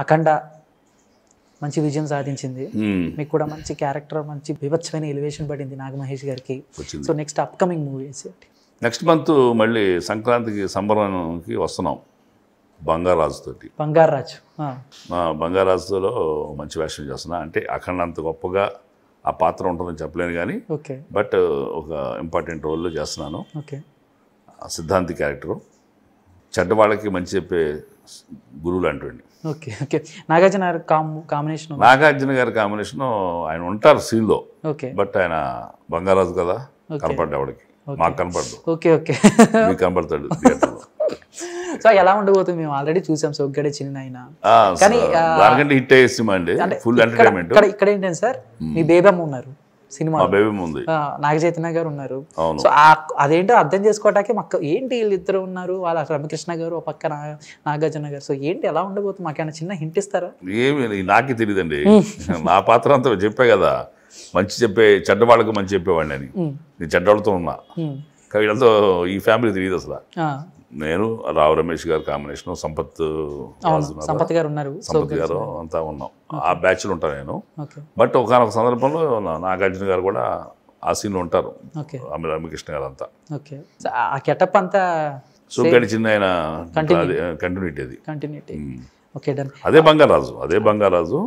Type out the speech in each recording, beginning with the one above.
అఖండ మంచి విజయం సాధించింది మీకు కూడా మంచి క్యారెక్టర్ మంచి వివత్సమైన ఎలివేషన్ పడింది నాగ మహేష్ గారికి so next upcoming movies next month మళ్ళీ సంక్రాంతికి సంబరానికి వస్తున్నాం బంగారాజు తోటి బంగారాజు బంగారాజులో మంచి వేషం చేస్తున్నా అంటే అఖండ అంత గొప్పగా ఆ పాత్ర ఉంటుందని చెప్పలేను కానీ ఓకే బట్ ఒక ఇంపార్టెంట్ రోల్లో చేస్తున్నాను ఓకే సిద్ధాంతి క్యారెక్టరు చెడ్డవాళ్ళకి మంచి చెప్పే గురువులు అంటుండి ఓకే ఓకే నాగార్జున గారు కాంబినేషన్ నాగార్జున గారి కాంబినేషన్ ఆయన ఉంటారు సీన్లో ఓకే బట్ ఆయన బంగారాజు కదా కనపడ్డా ఆవిడకి మాకు కనపడదు ఓకే ఓకే మీకు కనపడతాడు సో ఎలా ఉండబోతుంది మేము ఆల్రెడీ చూసాం సొగ్గడే చిన్న కానీ దానికంటే హిట్ అయ్యే సినిమా ఫుల్ ఎంటర్టైన్మెంట్ ఇక్కడ ఏంటంటే సార్ మీ బేబమ్మ ఉన్నారు సినిమా నాగ చైతన్య గారు ఉన్నారు సో అదేంటో అర్థం చేసుకోవటానికి మాకు ఏంటి వీళ్ళిద్దరు ఉన్నారు వాళ్ళ రమకృష్ణ గారు ఒక పక్క నాగార్జున గారు సో ఏంటి ఎలా ఉండబోతుంది మాకైనా చిన్న హింట్ ఇస్తారా ఏమి నాకే తెలియదండి నా పాత్ర అంతా చెప్పే కదా మంచి చెప్పే చెడ్డవాళ్ళకు మంచి చెప్పేవాడిని అని నేను చెడ్డవాళ్ళతో ఉన్నా వీళ్ళతో ఈ ఫ్యామిలీ తెలియదు అసలు నేను రావు రమేష్ గారు కాంబినేషన్ సంపత్ సంపత్ గారు ఉన్నారు సంపత్ గారు అంతా ఉన్నాం ఆ బ్యాచ్లు ఉంటాను నేను బట్ ఒకనొక సందర్భంలో నాగార్జున గారు కూడా ఆ సీన్లో ఉంటారు రామకృష్ణ గారు అంతా ఆ కెటప్ అంతా సో గడిచిన ఆయన కంటిన్యూటీ అది కంటిన్యూటీ అదే బంగారాజు అదే బంగారాజు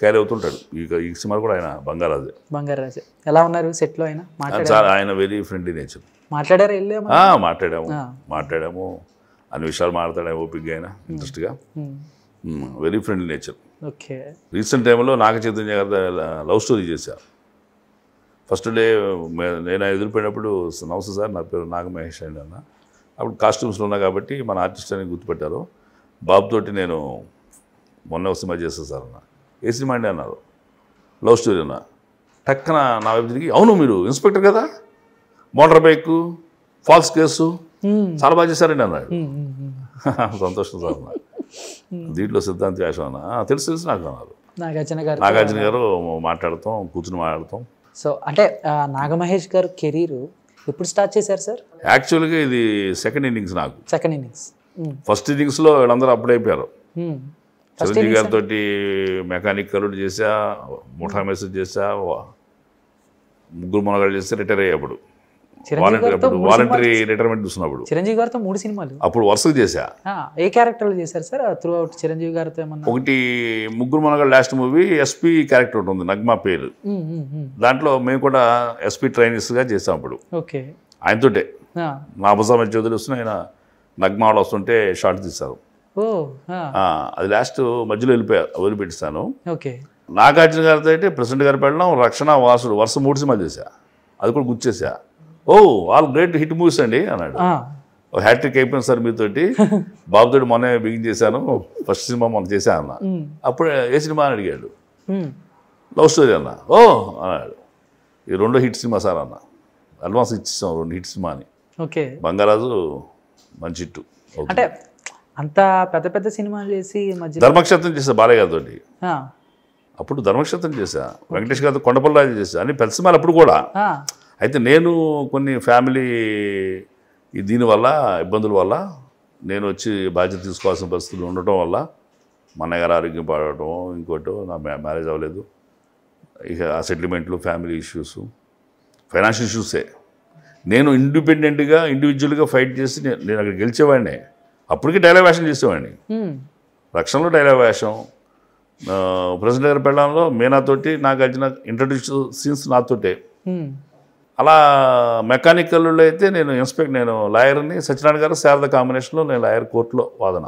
క్యారీ అవుతుంటాడు ఈ సినిమా కూడా ఆయన బంగారాజే బంగారాజే ఎలా ఉన్నారు సెట్లో ఆయన ఆయన వెరీ ఫ్రెండ్లీ నేచర్ మాట్లాడారా మాట్లాడాము మాట్లాడాము అన్ని విషయాలు మాట్లాడాము ఓపిక్గా అయినా ఇంట్రెస్ట్గా very friendly nature okay recent టైంలో నాగ చైతన్య గారి లవ్ స్టోరీ చేశారు ఫస్ట్ డే నేను ఎదురుపోయినప్పుడు నమస్తే సార్ నా పేరు నాగమహేష్ అండి అన్న అప్పుడు కాస్ట్యూమ్స్లో ఉన్నా కాబట్టి మన ఆర్టిస్ట్ అని గుర్తుపెట్టారు బాబుతోటి నేను మొన్న ఒక సినిమా చేస్తాను సార్ అన్న ఏ సినిమా అండి అన్నారు లవ్ స్టోరీ అన్న టక్కన నా వైపు తిరిగి అవును మీరు ఇన్స్పెక్టర్ కదా మోటార్ బైక్ ఫాల్స్ కేసు చాలా బాగా చేశారండి అన్నాడు సంతోషం సార్ దీంట్లో సిద్ధాంతి యాశం తెలుసు తెలుసు నాకు అన్నారు నాగార్జున గారు నాగార్జున గారు మాట్లాడతాం కూర్చుని మాట్లాడతాం సో అంటే నాగమహేష్ గారు కెరీర్ ఎప్పుడు స్టార్ట్ చేశారు సార్ యాక్చువల్గా ఇది సెకండ్ ఇన్నింగ్స్ నాకు సెకండ్ ఇన్నింగ్స్ ఫస్ట్ ఇన్నింగ్స్లో వీళ్ళందరూ అయిపోయారు చిరంజీవి గారితో మెకానిక్ కలుడు చేశా ముఠా మెసేజ్ చేశా ముగ్గురు మనగాడు చేస్తే రిటైర్ అయ్యేప్పుడు వాలంటరీ రిటైర్మెంట్ చూసినప్పుడు చిరంజీవి గారితో మూడు సినిమాలు అప్పుడు వరుసగా చేశా ఏ క్యారెక్టర్ చేశారు సార్ త్రూ అవుట్ చిరంజీవి గారితో ఏమన్నా ఒకటి ముగ్గురు మనగా లాస్ట్ మూవీ ఎస్పి క్యారెక్టర్ ఉంటుంది నగ్మా పేరు దాంట్లో మేము కూడా ఎస్పి ఎస్పీ గా చేసాం అప్పుడు ఓకే ఆయనతోటే నా అబజామ చౌదరి వస్తున్నా ఆయన నగ్మాలు వస్తుంటే షార్ట్ తీశారు అది లాస్ట్ మధ్యలో వెళ్ళిపోయా వదిలిపెట్టిస్తాను ఓకే నాగార్జున గారితో అయితే ప్రెసిడెంట్ గారు పెళ్ళం రక్షణ వాసుడు వరుస మూడు సినిమాలు చేశా అది కూడా గుర్తు చేశా ఓ ఆల్ గ్రేట్ హిట్ మూవీస్ అండి అన్నాడు హ్యాట్రిక్ అయిపోయింది సార్ మీతోటి బాబుతోటి మొన్న బిగిన్ చేశాను ఫస్ట్ సినిమా మొన్న చేశాను అన్న అప్పుడు ఏ సినిమా అని అడిగాడు లవ్ స్టోరీ అన్న ఓ అన్నాడు ఈ రెండో హిట్ సినిమా సార్ అన్న అడ్వాన్స్ ఇచ్చిస్తాం రెండు హిట్ సినిమా అని ఓకే బంగారాజు మంచి హిట్ అంటే అంత పెద్ద పెద్ద సినిమాలు చేసి ధర్మక్షేత్రం చేసా బాలయ్య గారితో అప్పుడు ధర్మక్షేత్రం చేశా వెంకటేష్ గారితో కొండపల్లి చేశా అని పెద్ద సినిమాలు అప్పుడు కూడా అయితే నేను కొన్ని ఫ్యామిలీ దీనివల్ల ఇబ్బందుల వల్ల నేను వచ్చి బాధ్యత తీసుకోవాల్సిన పరిస్థితులు ఉండటం వల్ల మా అన్నగారు ఆరోగ్యం పాడటం ఇంకోటి నా మ్యారేజ్ అవ్వలేదు ఇక ఆ సెటిల్మెంట్లు ఫ్యామిలీ ఇష్యూస్ ఫైనాన్షియల్ ఇష్యూసే నేను ఇండిపెండెంట్గా ఇండివిజువల్గా ఫైట్ చేసి నేను అక్కడ గెలిచేవాడిని అప్పటికే డైలాగ్ వేషం చేసేవాడిని రక్షణలో డైలాగ్ వేషం ప్రెసిడెంట్ గారి పెళ్ళంలో మీనాతోటి నాకు వచ్చిన ఇంట్రడ్యూస్ సీన్స్ నాతోటే అలా మెకానికల్లో అయితే నేను ఇన్స్పెక్ట్ నేను లాయర్ని సత్యనారాయణ గారు శారద కాంబినేషన్లో నేను లాయర్ కోర్టులో వాదన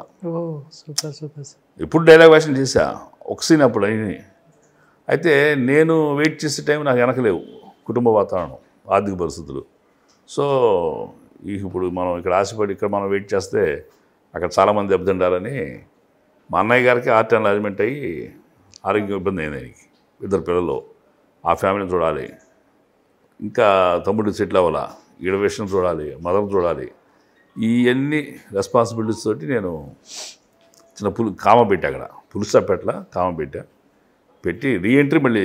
ఇప్పుడు డైలాగ్ వేషన్ చేశా ఒక సీన్ అప్పుడు అయినాయి అయితే నేను వెయిట్ చేసే టైం నాకు వెనకలేవు కుటుంబ వాతావరణం ఆర్థిక పరిస్థితులు సో ఇప్పుడు మనం ఇక్కడ ఆశపడి ఇక్కడ మనం వెయిట్ చేస్తే అక్కడ చాలామంది దెబ్బతిండాలని మా అన్నయ్య గారికి ఆర్ట్ అండ్ అరేంజ్మెంట్ అయ్యి ఆరోగ్యం ఇబ్బంది అయింది ఆయనకి ఇద్దరు పిల్లలు ఆ ఫ్యామిలీని చూడాలి ఇంకా తమ్ముడు సెటిల్ అవ్వాలా ఈడ విషయం చూడాలి మదం చూడాలి ఇవన్నీ రెస్పాన్సిబిలిటీస్ తోటి నేను చిన్న పులు కామ పెట్టా అక్కడ పులుసా పెట్ల కామ పెట్టా పెట్టి రీఎంట్రీ మళ్ళీ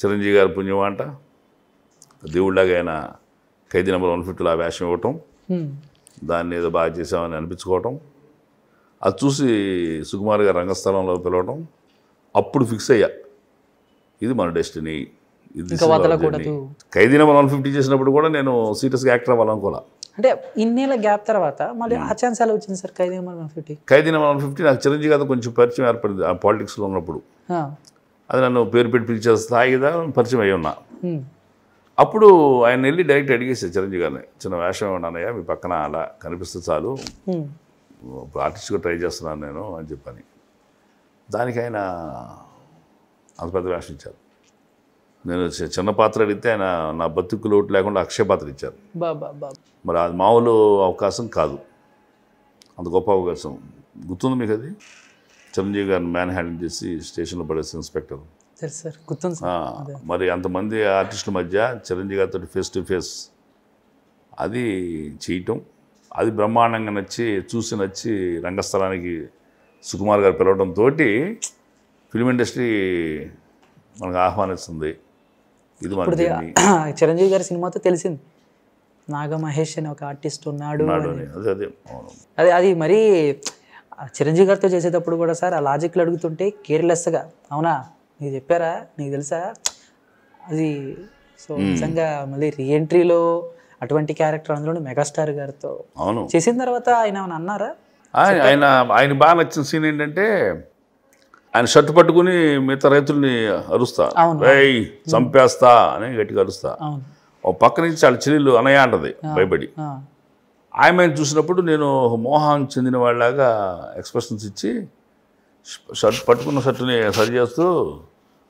చిరంజీవి గారి పుణ్యం అంట దేవుళ్ళగా అయినా ఖైదీ నెంబర్ వన్ ఫిఫ్టీలో ఆ వేషం ఇవ్వటం దాన్ని ఏదో బాగా చేసామని అనిపించుకోవటం అది చూసి సుకుమార్ గారు రంగస్థలంలో పిలవటం అప్పుడు ఫిక్స్ అయ్యా ఇది మన డెస్టినీ ఖైదీన వన్ ఫిఫ్టీ చేసినప్పుడు కూడా నేను సీరియస్గా యాక్టర్ అవ్వాలనుకోవాలా అంటే ఇన్నేళ్ళ గ్యాప్ తర్వాత మళ్ళీ ఆ ఛాన్స్ ఎలా వచ్చింది సార్ ఖైదీన వన్ ఫిఫ్టీ ఖైదీన వన్ ఫిఫ్టీ నాకు చిరంజీవి గారు కొంచెం పరిచయం ఏర్పడింది ఆ పాలిటిక్స్లో ఉన్నప్పుడు అది నన్ను పేరు పెట్టి పిలిచే స్థాయి పరిచయం అయి ఉన్నా hmm. అప్పుడు ఆయన వెళ్ళి డైరెక్ట్ అడిగేసారు చిరంజీవి గారిని చిన్న వేషం ఉన్నానయ్యా మీ పక్కన అలా కనిపిస్తే చాలు ఆర్టిస్ట్గా hmm. ట్రై చేస్తున్నాను నేను అని చెప్పని దానికి ఆయన అంత పెద్ద వేషం ఇచ్చారు నేను చిన్న పాత్ర అడిగితే ఆయన నా బతుకు లోటు లేకుండా అక్షయ పాత్ర ఇచ్చారు మరి అది మామూలు అవకాశం కాదు అంత గొప్ప అవకాశం గుర్తుంది మీకు అది చిరంజీవి గారిని మ్యాన్ హ్యాండిల్ చేసి స్టేషన్లో పడేసి ఇన్స్పెక్టర్ మరి అంతమంది ఆర్టిస్టుల మధ్య చిరంజీవి గారితో ఫేస్ టు ఫేస్ అది చేయటం అది బ్రహ్మాండంగా నచ్చి చూసి నచ్చి రంగస్థలానికి సుకుమార్ గారు పిలవడంతో ఫిలిం ఇండస్ట్రీ మనకు ఆహ్వానిస్తుంది ఇప్పుడు చిరంజీవి గారి సినిమాతో తెలిసింది నాగ మహేష్ అని ఒక ఆర్టిస్ట్ ఉన్నాడు అదే అది మరి చిరంజీవి గారితో చేసేటప్పుడు కూడా సార్ ఆ లాజిక్లు అడుగుతుంటే కేర్లెస్గా అవునా నీకు చెప్పారా నీకు తెలుసా అది సో నిజంగా మళ్ళీ రీఎంట్రీలో అటువంటి క్యారెక్టర్ అందులో మెగాస్టార్ గారితో అవును చేసిన తర్వాత ఆయన అన్నారా ఆయన ఆయన బాగా నచ్చిన సీన్ ఏంటంటే ఆయన షర్టు పట్టుకుని మిగతా రైతుల్ని అరుస్తా రేయ్ చంపేస్తా అని గట్టిగా అరుస్తా ఓ పక్క నుంచి వాళ్ళ చెల్లెలు అనయా అంటది భయపడి ఆమె చూసినప్పుడు నేను మోహన్ చెందిన వాళ్ళలాగా ఎక్స్ప్రెషన్స్ ఇచ్చి షర్ట్ పట్టుకున్న షర్టుని సరి చేస్తూ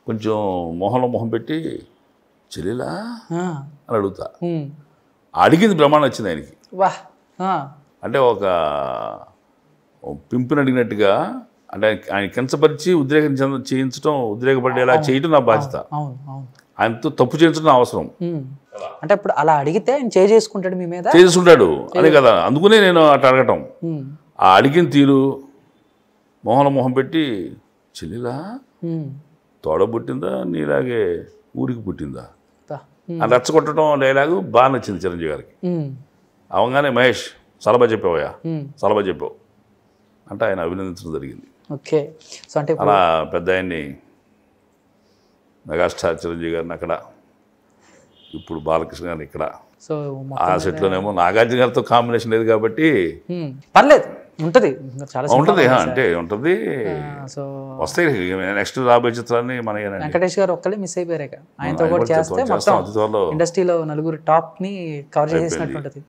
కొంచెం మొహంలో మొహం పెట్టి చెల్లెలా అని అడుగుతా అడిగింది బ్రహ్మాండం వచ్చింది ఆయనకి అంటే ఒక పింపుని అడిగినట్టుగా అంటే ఆయన కించపరిచి ఉద్రేకం చెంద చేయించడం ఉద్రేకపడేలా చేయడం నా బాధ్యత ఆయనతో తప్పు చేయించడం అవసరం అంటే అప్పుడు అలా అడిగితే ఆయన చేసుకుంటాడు మీ మీద చేసుకుంటాడు అదే కదా అందుకనే నేను అట్లా అడగటం ఆ అడిగిన తీరు మొహన మొహం పెట్టి చెల్లిలా తోడ పుట్టిందా నీలాగే ఊరికి పుట్టిందా అని రచ్చగొట్టడం డైలాగు బాగా నచ్చింది చిరంజీవి గారికి అవగానే మహేష్ సలభా చెప్పావయ్యా బాగా చెప్పావు అంటే ఆయన అభినందించడం జరిగింది ఓకే సో అంటే అలా పెద్ద ఆయన్ని మెగాస్టార్ చిరంజీవి గారిని అక్కడ ఇప్పుడు బాలకృష్ణ గారిని ఇక్కడ సో ఆ సెట్లోనేమో నాగార్జున గారితో కాంబినేషన్ లేదు కాబట్టి పర్లేదు ఉంటుంది చాలా ఉంటుంది అంటే ఉంటుంది సో వస్తాయి నెక్స్ట్ రాబోయే చిత్రాన్ని మన వెంకటేష్ గారు ఒక్కడే మిస్ అయిపోయారు ఆయనతో కూడా చేస్తే మొత్తం ఇండస్ట్రీలో నలుగురు టాప్ ని కవర్ చేసేసినట్టు ఉంటుంది